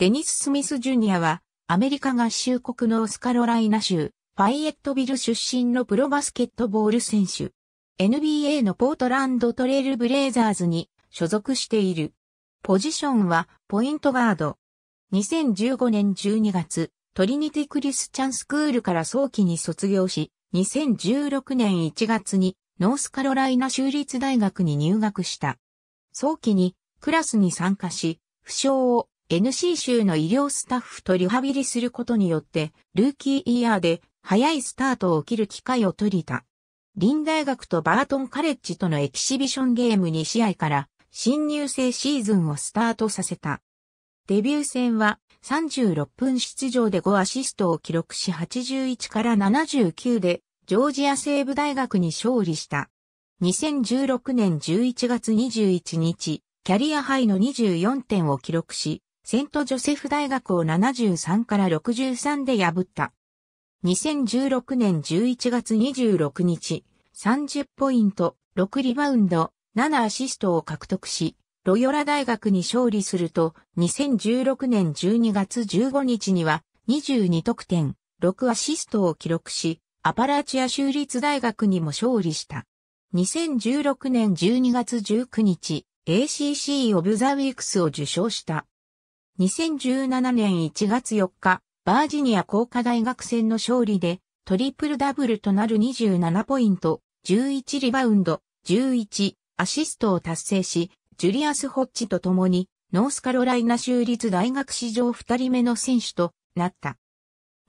デニス・スミス・ジュニアは、アメリカ合衆国ノースカロライナ州、ファイエットビル出身のプロバスケットボール選手。NBA のポートランドトレイルブレイザーズに所属している。ポジションはポイントガード。2015年12月、トリニティクリスチャンスクールから早期に卒業し、2016年1月にノースカロライナ州立大学に入学した。早期にクラスに参加し、負傷を NC 州の医療スタッフとリハビリすることによって、ルーキーイヤーで早いスタートを切る機会を取りた。林大学とバートンカレッジとのエキシビションゲーム2試合から新入生シーズンをスタートさせた。デビュー戦は36分出場で5アシストを記録し81から79でジョージア西部大学に勝利した。2016年11月21日、キャリアハイの24点を記録し、セントジョセフ大学を73から63で破った。2016年11月26日、30ポイント、6リバウンド、7アシストを獲得し、ロヨラ大学に勝利すると、2016年12月15日には、22得点、6アシストを記録し、アパラチア州立大学にも勝利した。2016年12月19日、ACC オブザウィークスを受賞した。2017年1月4日、バージニア工科大学戦の勝利で、トリプルダブルとなる27ポイント、11リバウンド、11アシストを達成し、ジュリアス・ホッチと共に、ノースカロライナ州立大学史上2人目の選手となった。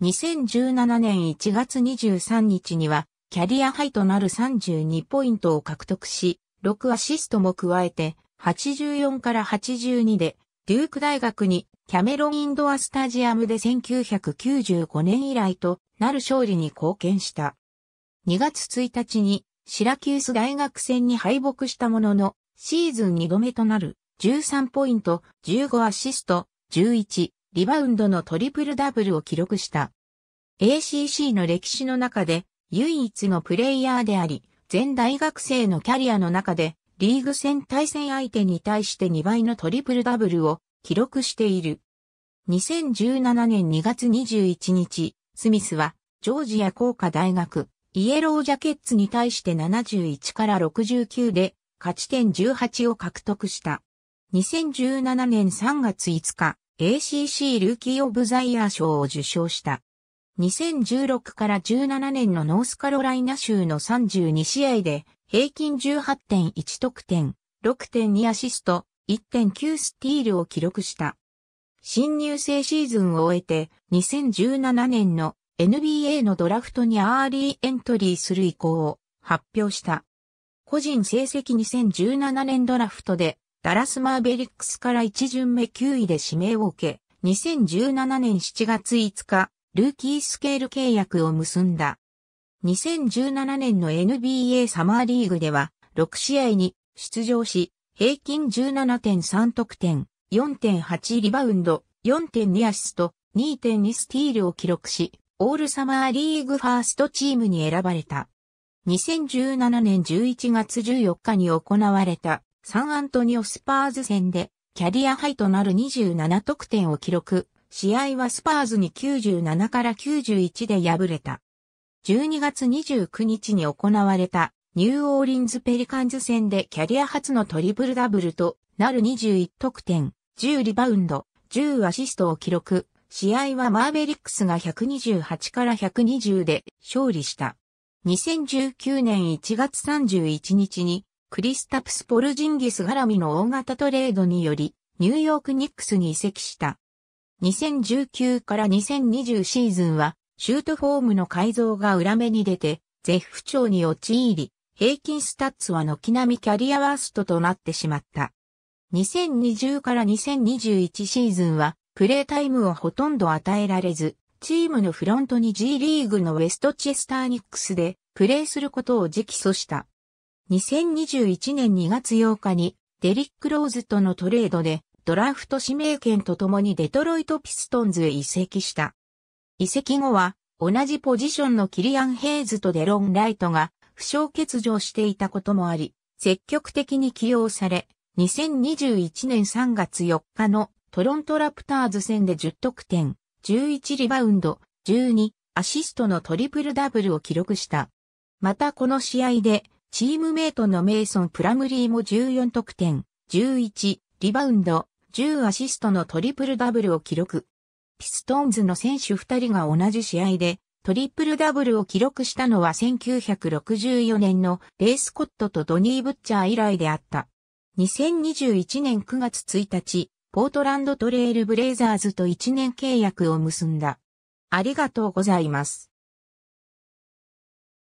2017年1月23日には、キャリアハイとなる32ポイントを獲得し、6アシストも加えて、84から82でデューク大学にキャメロン・インドアスタジアムで1995年以来となる勝利に貢献した。2月1日にシラキュース大学戦に敗北したものの、シーズン2度目となる13ポイント、15アシスト、11リバウンドのトリプルダブルを記録した。ACC の歴史の中で唯一のプレイヤーであり、全大学生のキャリアの中でリーグ戦対戦相手に対して2倍のトリプルダブルを記録している。2017年2月21日、スミスは、ジョージア工科大学、イエロージャケッツに対して71から69で、勝ち点18を獲得した。2017年3月5日、ACC ルーキー・オブ・ザ・イヤー賞を受賞した。2016から17年のノースカロライナ州の32試合で平均18.1得点、6.2アシスト、1.9スティールを記録した。新入生シーズンを終えて2017年の NBA のドラフトにアーリーエントリーする意向を発表した。個人成績2017年ドラフトでダラスマーベリックスから1巡目9位で指名を受け、2017年7月5日、ルーキースケール契約を結んだ。2017年の NBA サマーリーグでは6試合に出場し、平均17.3得点、4.8リバウンド、4.2アシスト、2.2スティールを記録し、オールサマーリーグファーストチームに選ばれた。2017年11月14日に行われたサンアントニオスパーズ戦でキャリアハイとなる27得点を記録。試合はスパーズに97から91で敗れた。12月29日に行われたニューオーリンズペリカンズ戦でキャリア初のトリプルダブルとなる21得点、10リバウンド、10アシストを記録。試合はマーベリックスが128から120で勝利した。2019年1月31日にクリスタプス・ポルジンギス絡みの大型トレードによりニューヨークニックスに移籍した。2019から2020シーズンはシュートフォームの改造が裏目に出て、絶不調に陥り、平均スタッツは軒並みキャリアワーストとなってしまった。2020から2021シーズンは、プレータイムをほとんど与えられず、チームのフロントに G リーグのウェストチェスターニックスでプレーすることを直訴した。2021年2月8日にデリック・ローズとのトレードでドラフト指名権とともにデトロイト・ピストンズへ移籍した。移籍後は、同じポジションのキリアン・ヘイズとデロン・ライトが、負傷欠場していたこともあり、積極的に起用され、2021年3月4日のトロントラプターズ戦で10得点、11リバウンド、12アシストのトリプルダブルを記録した。またこの試合で、チームメイトのメイソン・プラムリーも14得点、11リバウンド、10アシストのトリプルダブルを記録。ピストンズの選手2人が同じ試合でトリプルダブルを記録したのは1964年のレイ・スコットとドニー・ブッチャー以来であった。2021年9月1日、ポートランドトレイルブレイザーズと1年契約を結んだ。ありがとうございます。